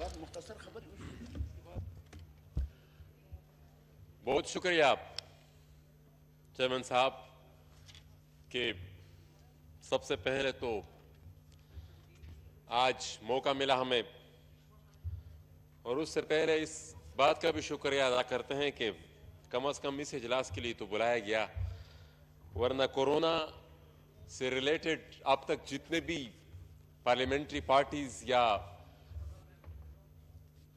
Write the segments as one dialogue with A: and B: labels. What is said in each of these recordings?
A: बात बहुत शुक्रिया आप चेयरमैन साहब के सबसे पहले तो आज मौका मिला हमें और उससे पहले इस बात का भी शुक्रिया अदा करते हैं कि कम से कम इस इजलास के लिए तो बुलाया गया वरना कोरोना से रिलेटेड अब तक जितने भी पार्लियामेंट्री पार्टीज़ या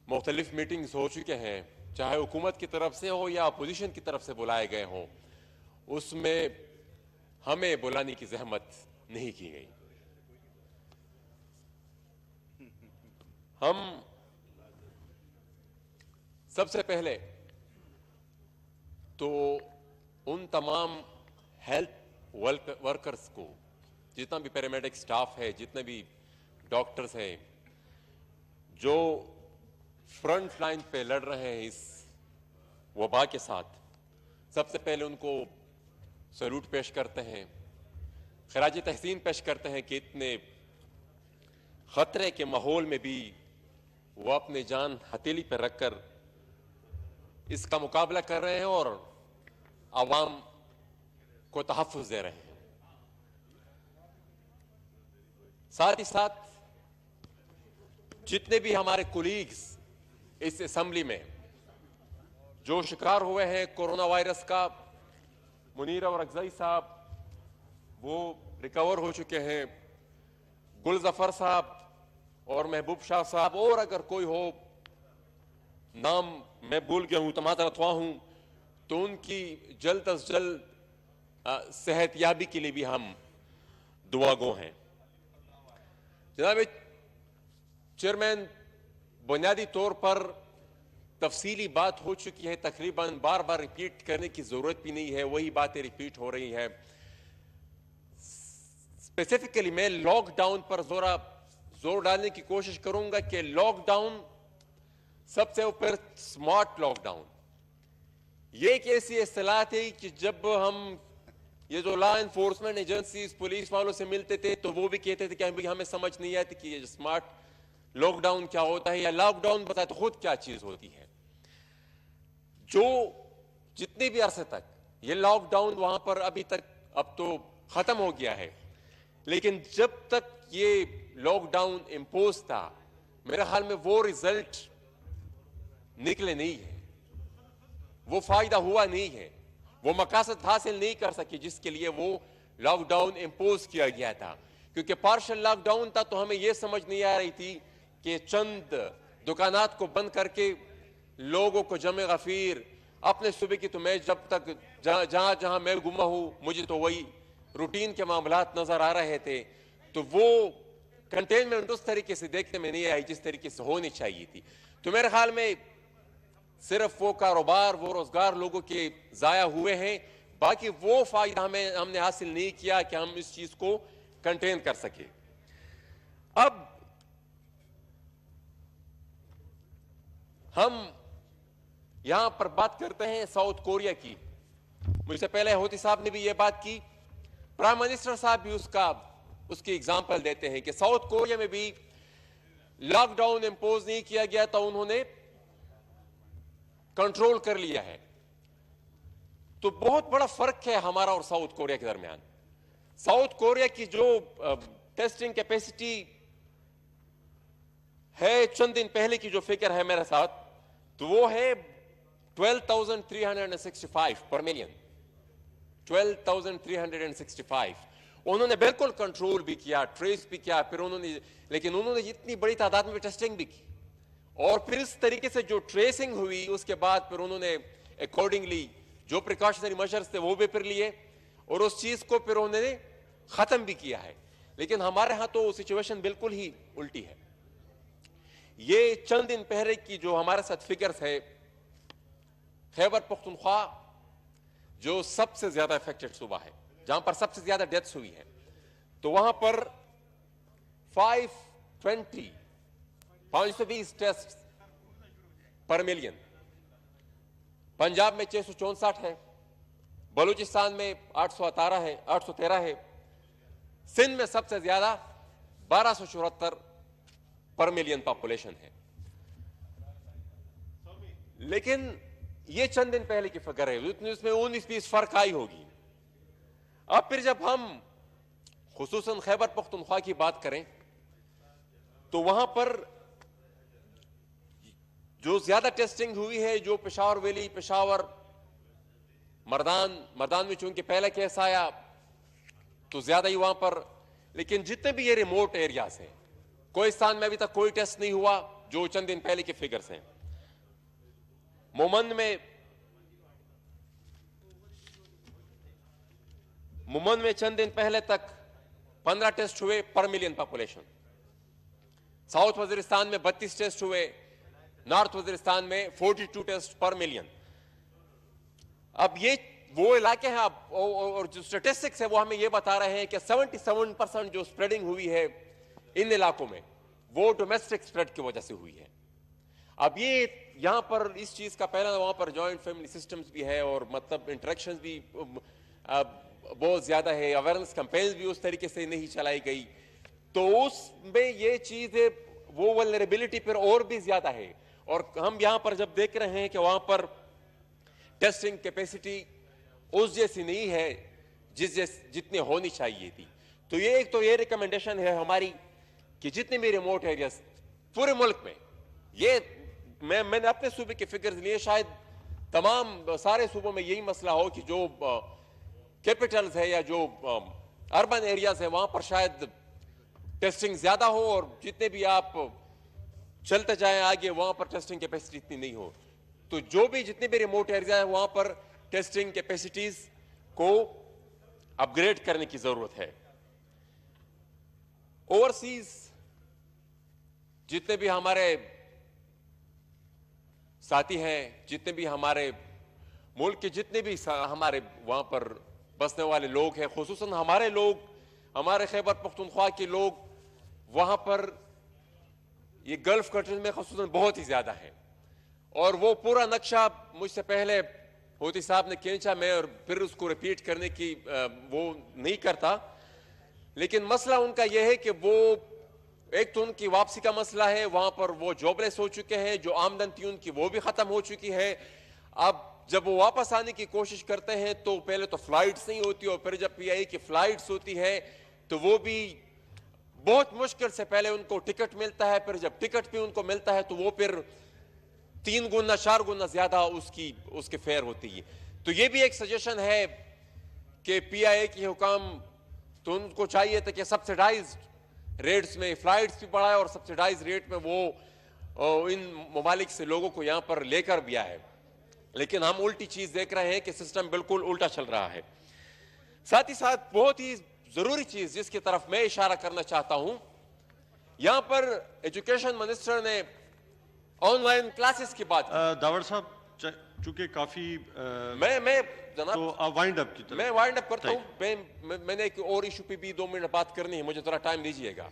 A: मुख्तलिफ मीटिंग्स हो चुके हैं चाहे हुकूमत की तरफ से हो या अपोजिशन की तरफ से बुलाए गए हों उसमें हमें बुलाने की जहमत नहीं की गई हम सबसे पहले तो उन तमाम हेल्थ वर्कर्स को जितना भी पैरामेडिक स्टाफ है जितने भी डॉक्टर्स हैं जो फ्रंट लाइन पे लड़ रहे हैं इस वबा के साथ सबसे पहले उनको सलूट पेश करते हैं खराज तहसीन पेश करते हैं कि इतने ख़तरे के माहौल में भी वो अपने जान हथेली पर रखकर इसका मुकाबला कर रहे हैं और आवाम को तहफ़ दे रहे हैं साथ ही साथ जितने भी हमारे कोलीग्स इस असम्बली में जो शिकार हुए हैं कोरोना वायरस का मुनीर और अकजई साहब वो रिकवर हो चुके हैं गुल जफर साहब और महबूब शाह साहब और अगर कोई हो नाम मैं भूल गया हूँ तमाम अथवा हूँ तो उनकी जल्द अज जल्द सेहत याबी के लिए भी हम दुआगो हैं जनाब चेयरमैन बुनियादी तौर पर तफसीली बात हो चुकी है तकरीबन बार बार रिपीट करने की ज़रूरत भी नहीं है वही बातें रिपीट हो रही हैं स्पेसिफिकली मैं लॉकडाउन पर जोरा जोर डालने की कोशिश करूंगा कि लॉकडाउन सबसे ऊपर स्मार्ट लॉकडाउन ये एक ऐसी असलाह थी कि जब हम ये जो लॉ इन्फोर्समेंट एजेंसी पुलिस वालों से मिलते थे तो वो भी कहते थे कि हमें समझ नहीं आती कि ये स्मार्ट लॉकडाउन क्या होता है या लॉकडाउन बताए तो खुद क्या चीज होती है जो जितने भी अरसे तक ये लॉकडाउन वहां पर अभी तक अब तो खत्म हो गया है लेकिन जब तक ये लॉकडाउन इम्पोज था मेरे ख्याल में वो रिजल्ट निकले नहीं है वो फायदा हुआ नहीं है वो मकासद हासिल नहीं कर सके जिसके लिए वो लॉकडाउन इम्पोज किया गया था क्योंकि पार्शल लॉकडाउन था तो हमें यह समझ नहीं आ रही थी कि चंद दुकानात को बंद करके लोगों को जमे गफीर अपने सुबह की तो मैं जब तक जहां जहाँ जहाँ मैं गुमा हूँ मुझे तो वही रूटीन के मामला नज़र आ रहे थे तो वो कंटेनमेंट उस तरीके से देखने में नहीं आई जिस तरीके से होनी चाहिए थी तो मेरे ख्याल में सिर्फ वो कारोबार वो रोजगार लोगों के ज़ाया हुए हैं बाकी वो फायदा हमें हमने हासिल नहीं किया कि हम इस चीज़ को कंटेन कर सके अब हम यहां पर बात करते हैं साउथ कोरिया की मुझसे पहले होती साहब ने भी यह बात की प्राइम मिनिस्टर साहब भी उसका उसकी एग्जाम्पल देते हैं कि साउथ कोरिया में भी लॉकडाउन इम्पोज नहीं किया गया तो उन्होंने कंट्रोल कर लिया है तो बहुत बड़ा फर्क है हमारा और साउथ कोरिया के दरमियान साउथ कोरिया की जो टेस्टिंग कैपेसिटी है चंद दिन पहले की जो फिक्र है मेरे साथ तो वो है 12,365 पर मिलियन 12,365 उन्होंने बिल्कुल कंट्रोल भी किया ट्रेस भी किया फिर उन्होंने लेकिन उन्होंने इतनी बड़ी तादाद में टेस्टिंग भी की और फिर इस तरीके से जो ट्रेसिंग हुई उसके बाद फिर उन्होंने अकॉर्डिंगली जो प्रिकॉशनरी मेजर्स थे वो भी फिर लिए और उस चीज को फिर उन्होंने खत्म भी किया है लेकिन हमारे यहां तो सिचुएशन बिल्कुल ही उल्टी है ये चंद दिन पहले की जो हमारे साथ फिगर्स है खैबर पुख्तनख्वा जो सबसे ज्यादा इफेक्टेड सूबा है जहां पर सबसे ज्यादा डेथ्स हुई है तो वहां पर 520 520 टेस्ट पर मिलियन पंजाब में छह सौ चौसठ है बलूचिस्तान में आठ सौ है आठ है सिंध में सबसे ज्यादा बारह सौ चौहत्तर पर मिलियन पॉपुलेशन है लेकिन ये चंद दिन पहले की फिक्र है उसमें उन्नीस बीस फर्क आई होगी अब फिर जब हम खसूस खैबर पख्तनख्वा की बात करें तो वहां पर जो ज्यादा टेस्टिंग हुई है जो पेशावर वैली पेशावर मरदान मर्दान में चूंकि पहला केस आया तो ज्यादा ही वहां पर लेकिन जितने भी ये रिमोट एरियाज हैं स्थान में अभी तक कोई टेस्ट नहीं हुआ जो चंद दिन पहले के फिगर्स हैं मोमंद में मुमन में चंद दिन पहले तक 15 टेस्ट हुए पर मिलियन पॉपुलेशन साउथ वजीरिस्तान में 32 टेस्ट हुए नॉर्थ वजीरिस्तान में 42 टेस्ट पर मिलियन अब ये वो इलाके हैं अब और जो स्टेटिस्टिक्स है वो हमें ये बता रहे हैं कि 77 परसेंट जो स्प्रेडिंग हुई है इन इलाकों में वो डोमेस्टिक स्प्रेड की वजह से हुई है अब ये यहाँ पर इस चीज़ का पहला वहाँ पर जॉइंट फैमिली सिस्टम्स भी है और मतलब इंटरेक्शंस भी बहुत ज़्यादा है अवेयरनेस कंपेन भी उस तरीके से नहीं चलाई गई तो उसमें ये चीज़ वो वलरेबिलिटी पर और भी ज़्यादा है और हम यहाँ पर जब देख रहे हैं कि वहाँ पर टेस्टिंग कैपेसिटी उस जैसी नहीं है जिस जैसे जितनी होनी चाहिए थी तो ये एक तो ये रिकमेंडेशन है हमारी कि जितने भी रिमोट एरिया पूरे मुल्क में ये मैं मैंने अपने सूबे के फिक्र लिए शायद तमाम सारे सूबों में यही मसला हो कि जो कैपिटल्स है या जो अर्बन एरियाज है वहां पर शायद टेस्टिंग ज्यादा हो और जितने भी आप चलते जाए आगे वहां पर टेस्टिंग कैपेसिटी इतनी नहीं हो तो जो भी जितने भी रिमोट एरिया है वहां पर टेस्टिंग कैपेसिटीज को अपग्रेड करने की जरूरत है ओवरसीज जितने भी हमारे साथी हैं जितने भी हमारे मुल्क के जितने भी हमारे वहां पर बसने वाले लोग हैं खसूस हमारे लोग हमारे खैबर पख्तनख्वा के लोग वहां पर ये गल्फ कंट्रीज में खसूस बहुत ही ज़्यादा है और वो पूरा नक्शा मुझसे पहले होती साहब ने खींचा मैं और फिर उसको रिपीट करने की वो नहीं करता लेकिन मसला उनका यह है कि वो एक तो उनकी वापसी का मसला है वहां पर वो जॉबलेस हो चुके हैं जो आमदन थी उनकी वो भी खत्म हो चुकी है अब जब वो वापस आने की कोशिश करते हैं तो पहले तो फ्लाइट्स नहीं होती और फिर जब पीआई की फ्लाइट्स होती है तो वो भी बहुत मुश्किल से पहले उनको टिकट मिलता है फिर जब टिकट भी उनको मिलता है तो वो फिर तीन गुना चार गुना ज्यादा उसकी उसके फेयर होती है तो ये भी एक सजेशन है कि पीआईए की हुकाम तो उनको चाहिए था कि सब्सिडाइज रेट्स में फ्लाइट्स भी बढ़ाए और सब्सिडाइज रेट में वो इन ममालिक से लोगों को यहाँ पर लेकर भी आए लेकिन हम उल्टी चीज़ देख रहे हैं कि सिस्टम बिल्कुल उल्टा चल रहा है साथ ही साथ बहुत ही ज़रूरी चीज़ जिसकी तरफ मैं इशारा करना चाहता हूं यहाँ पर एजुकेशन मिनिस्टर ने ऑनलाइन क्लासेस की बात दावर साहब चूंकि काफी आ, मैं मैं जनाब तो वाइंड अप की तरफ मैं वाइंड अप करता हूं मैं, मैंने एक और इशू पे भी दो मिनट बात करनी है मुझे थोड़ा टाइम दीजिएगा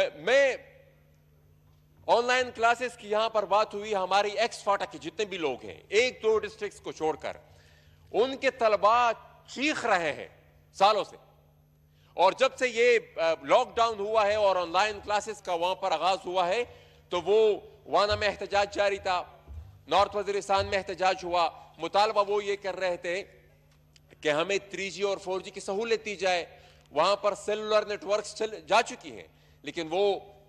A: मैं मैं ऑनलाइन क्लासेस की यहां पर बात हुई हमारी एक्स फाटा के जितने भी लोग हैं एक दो डिस्ट्रिक्ट को छोड़कर उनके तलबा चीख रहे हैं सालों से और जब से ये लॉकडाउन हुआ है और ऑनलाइन क्लासेस का वहां पर आगाज हुआ है तो वो वाना में एहतजाज जारी था नॉर्थ वजीरिस्तान में एहतजाज हुआ मुतालबा वो ये कर रहे थे कि हमें थ्री और फोर की सहूलियत दी जाए वहां पर सेलुलर नेटवर्क चल जा चुकी हैं लेकिन वो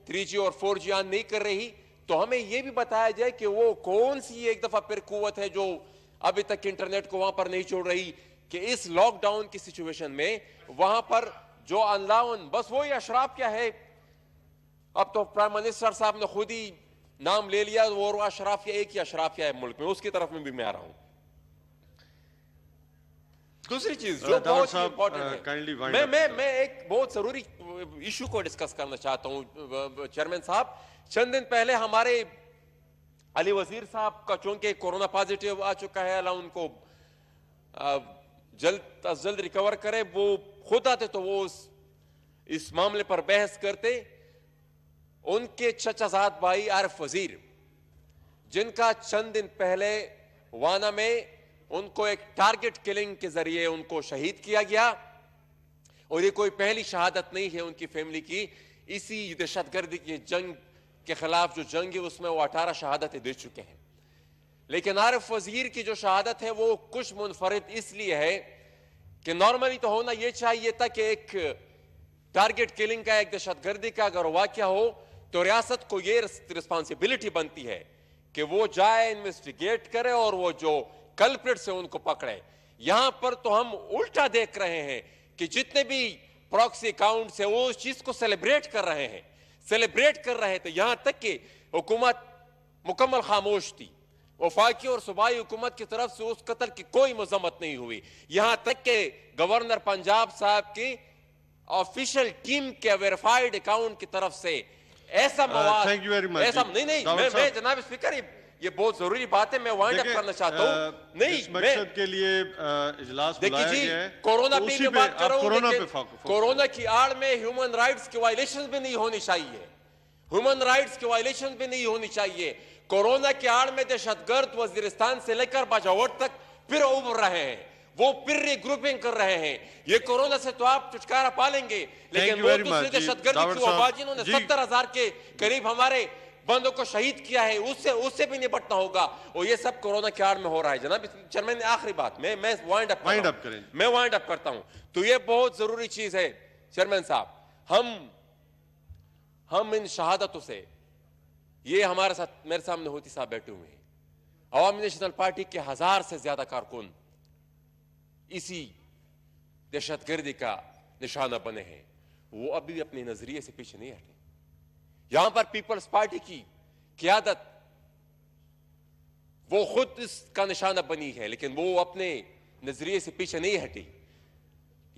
A: थ्री और फोर जी ऑन नहीं कर रही तो हमें यह भी बताया जाए कि वो कौन सी एक दफ़ा फिर कुत है जो अभी तक इंटरनेट को वहां पर नहीं छोड़ रही कि इस लॉकडाउन की सिचुएशन में वहां पर जो अनलाउन बस वही अशराब क्या है अब तो प्राइम मिनिस्टर साहब ने खुद ही नाम ले लिया तो और अशराफिया एक ही अशराफिया है मुल्क में उसकी तरफ में भी मैं आ रहा हूं दूसरी चीज जो बहुत इंपॉर्टेंट है मैं मैं मैं एक बहुत जरूरी इशू को डिस्कस करना चाहता हूं चेयरमैन साहब चंद दिन पहले हमारे अली वजीर साहब का चूंकि कोरोना पॉजिटिव आ चुका है अला उनको जल्द अज जल्द रिकवर करे वो खुद आते तो वो इस मामले पर बहस करते उनके चचाजात भाई आरफ वजीर जिनका चंद दिन पहले वाना में उनको एक टारगेट किलिंग के जरिए उनको शहीद किया गया और ये कोई पहली शहादत नहीं है उनकी फैमिली की इसी दहशतगर्दी की जंग के खिलाफ जो जंग है उसमें वो अठारह शहादतें दे चुके हैं लेकिन आरफ वजीर की जो शहादत है वो कुछ मुनफरद इसलिए है कि नॉर्मली तो होना यह चाहिए था कि एक टारगेट किलिंग का एक दहशतगर्दी का अगर वाक्य हो तो रियासत को ये रिस्पॉन्सिबिलिटी बनती है कि वो जाए इन्वेस्टिगेट करे और वो जो कल्प्रेट से उनको पकड़े यहां पर तो हम उल्टा देख रहे हैं कि जितने भी प्रॉक्सी अकाउंट है वो उस चीज को सेलिब्रेट कर रहे हैं सेलिब्रेट कर रहे थे तो यहां तक कि हुकूमत मुकम्मल खामोश थी वफाकी और सूबाई हुकूमत की तरफ से उस कत्ल की कोई मजम्मत नहीं हुई यहां तक के गवर्नर पंजाब साहब की ऑफिशियल टीम के वेरिफाइड अकाउंट की तरफ से ऐसा मवाद थैंक यू वेरी मच ऐसा नहीं नहीं मैं, मैं जनाब स्पीकर ये, ये बहुत जरूरी बात है मैं वाइंड अप करना चाहता हूँ uh, नहीं मकसद के लिए uh, इजलास देखिए जी कोरोना पे भी बात कर रहा हूँ कोरोना की आड़ में ह्यूमन राइट्स की वायलेशन भी नहीं होनी चाहिए ह्यूमन राइट्स की वायलेशन भी नहीं होनी चाहिए कोरोना की आड़ में दहशतगर्द वजीरिस्तान से लेकर बाजावट तक फिर उभर रहे हैं वो फिर रिग्रुपिंग कर रहे हैं ये कोरोना से तो आप छुटकारा पालेंगे लेकिन वो दूसरी सत्तर हजार के करीब हमारे बंदों को शहीद किया है उससे उससे भी निपटना होगा और ये सब कोरोना के आड़ में हो रहा है जनाब चेयरमैन आखिरी बात मैं मैं वाइंड अप वाइंड अप करें मैं वाइंड अप करता हूं तो ये बहुत जरूरी चीज है चेयरमैन साहब हम हम इन शहादतों से ये हमारे साथ मेरे सामने होती साहब बैठे हुए हैं अवामी नेशनल पार्टी के हजार से ज्यादा कारकुन इसी दहशतगर्दी का निशाना बने हैं वो अभी भी अपने नजरिए से पीछे नहीं हटे यहां पर पीपल्स पार्टी की क्यादत वो खुद इसका निशाना बनी है लेकिन वो अपने नजरिए से पीछे नहीं हटी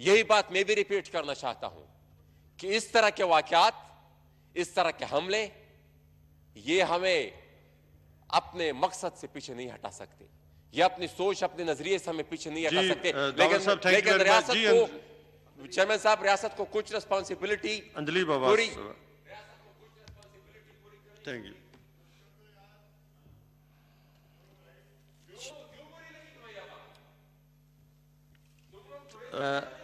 A: यही बात मैं भी रिपीट करना चाहता हूं कि इस तरह के वाकत इस तरह के हमले ये हमें अपने मकसद से पीछे नहीं हटा सकते ये अपनी सोच अपने नजरिए से हमें पीछे नहीं हटा सकते लेकिन लेकिन रियासत को चेयरमैन साहब रियासत को कुछ रिस्पॉन्सिबिलिटी अंजलि बाबा थैंक यू Uh...